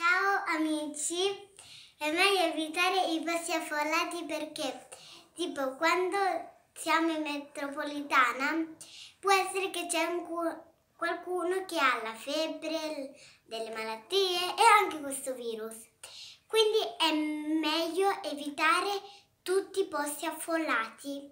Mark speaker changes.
Speaker 1: Ciao amici, è meglio evitare i posti affollati perché tipo quando siamo in metropolitana può essere che c'è qualcuno che ha la febbre, delle malattie e anche questo virus. Quindi è meglio evitare tutti i posti affollati.